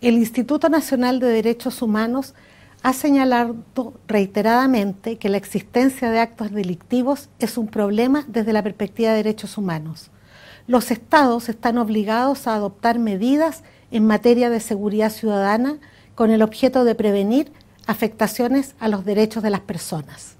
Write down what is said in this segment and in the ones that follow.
El Instituto Nacional de Derechos Humanos ha señalado reiteradamente que la existencia de actos delictivos es un problema desde la perspectiva de derechos humanos. Los estados están obligados a adoptar medidas en materia de seguridad ciudadana con el objeto de prevenir afectaciones a los derechos de las personas.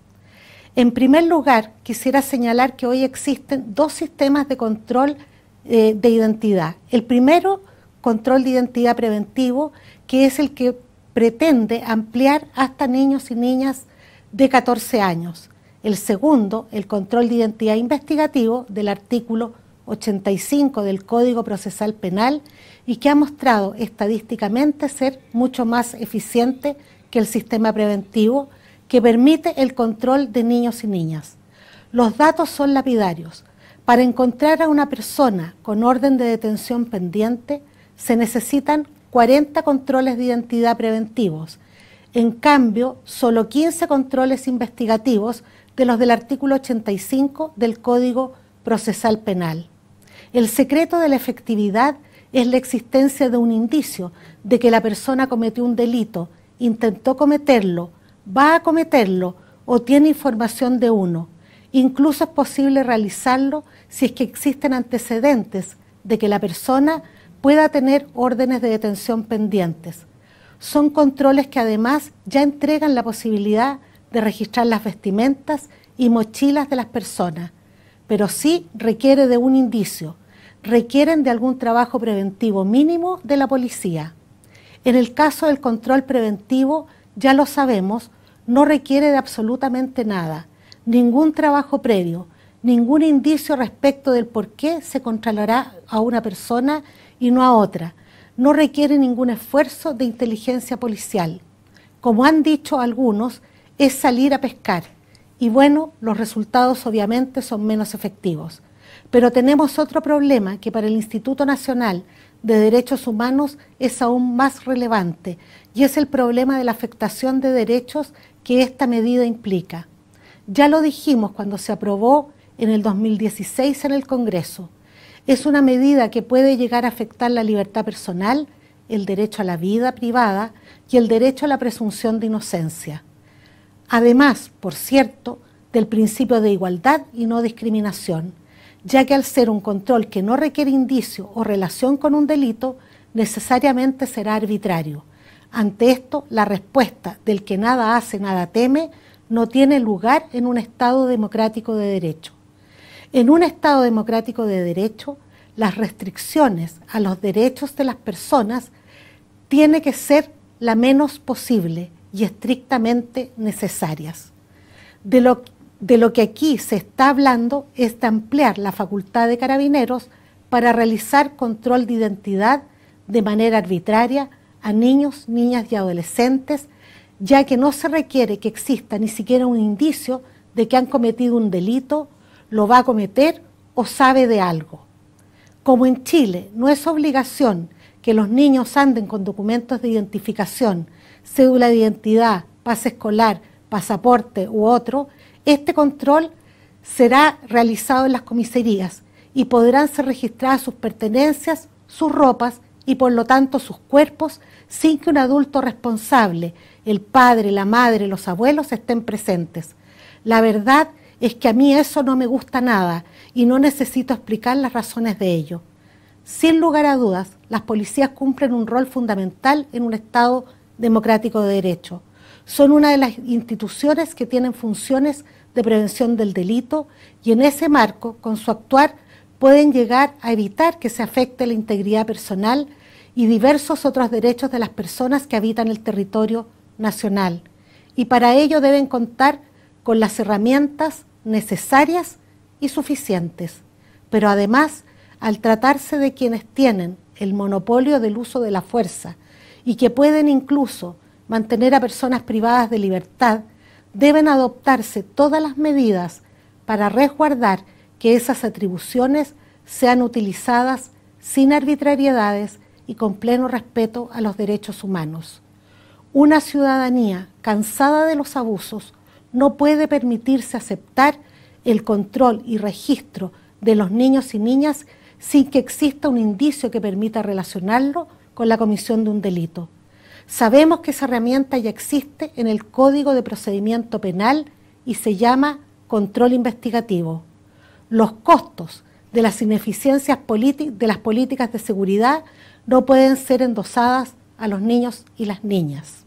En primer lugar, quisiera señalar que hoy existen dos sistemas de control eh, de identidad. El primero, control de identidad preventivo, que es el que pretende ampliar hasta niños y niñas de 14 años. El segundo, el control de identidad investigativo del artículo 85 del Código Procesal Penal y que ha mostrado estadísticamente ser mucho más eficiente que el sistema preventivo que permite el control de niños y niñas. Los datos son lapidarios. Para encontrar a una persona con orden de detención pendiente se necesitan 40 controles de identidad preventivos. En cambio, solo 15 controles investigativos de los del artículo 85 del Código Procesal Penal. El secreto de la efectividad es la existencia de un indicio de que la persona cometió un delito, intentó cometerlo, va a cometerlo o tiene información de uno, Incluso es posible realizarlo si es que existen antecedentes de que la persona pueda tener órdenes de detención pendientes. Son controles que además ya entregan la posibilidad de registrar las vestimentas y mochilas de las personas, pero sí requiere de un indicio, requieren de algún trabajo preventivo mínimo de la policía. En el caso del control preventivo, ya lo sabemos, no requiere de absolutamente nada ningún trabajo previo, ningún indicio respecto del por qué se controlará a una persona y no a otra. No requiere ningún esfuerzo de inteligencia policial. Como han dicho algunos, es salir a pescar. Y bueno, los resultados obviamente son menos efectivos. Pero tenemos otro problema que para el Instituto Nacional de Derechos Humanos es aún más relevante, y es el problema de la afectación de derechos que esta medida implica. Ya lo dijimos cuando se aprobó en el 2016 en el Congreso. Es una medida que puede llegar a afectar la libertad personal, el derecho a la vida privada y el derecho a la presunción de inocencia. Además, por cierto, del principio de igualdad y no discriminación, ya que al ser un control que no requiere indicio o relación con un delito, necesariamente será arbitrario. Ante esto, la respuesta del que nada hace, nada teme, no tiene lugar en un Estado democrático de derecho. En un Estado democrático de derecho, las restricciones a los derechos de las personas tienen que ser la menos posible y estrictamente necesarias. De lo, de lo que aquí se está hablando es de ampliar la facultad de carabineros para realizar control de identidad de manera arbitraria a niños, niñas y adolescentes ya que no se requiere que exista ni siquiera un indicio de que han cometido un delito, lo va a cometer o sabe de algo. Como en Chile no es obligación que los niños anden con documentos de identificación, cédula de identidad, pase escolar, pasaporte u otro, este control será realizado en las comisarías y podrán ser registradas sus pertenencias, sus ropas y por lo tanto sus cuerpos sin que un adulto responsable, el padre, la madre, los abuelos estén presentes. La verdad es que a mí eso no me gusta nada y no necesito explicar las razones de ello. Sin lugar a dudas, las policías cumplen un rol fundamental en un Estado democrático de derecho. Son una de las instituciones que tienen funciones de prevención del delito y en ese marco, con su actuar, pueden llegar a evitar que se afecte la integridad personal y diversos otros derechos de las personas que habitan el territorio nacional. Y para ello deben contar con las herramientas necesarias y suficientes. Pero además, al tratarse de quienes tienen el monopolio del uso de la fuerza y que pueden incluso mantener a personas privadas de libertad, deben adoptarse todas las medidas para resguardar que esas atribuciones sean utilizadas sin arbitrariedades y con pleno respeto a los derechos humanos. Una ciudadanía cansada de los abusos no puede permitirse aceptar el control y registro de los niños y niñas sin que exista un indicio que permita relacionarlo con la comisión de un delito. Sabemos que esa herramienta ya existe en el Código de Procedimiento Penal y se llama control investigativo. Los costos de las ineficiencias de las políticas de seguridad no pueden ser endosadas a los niños y las niñas.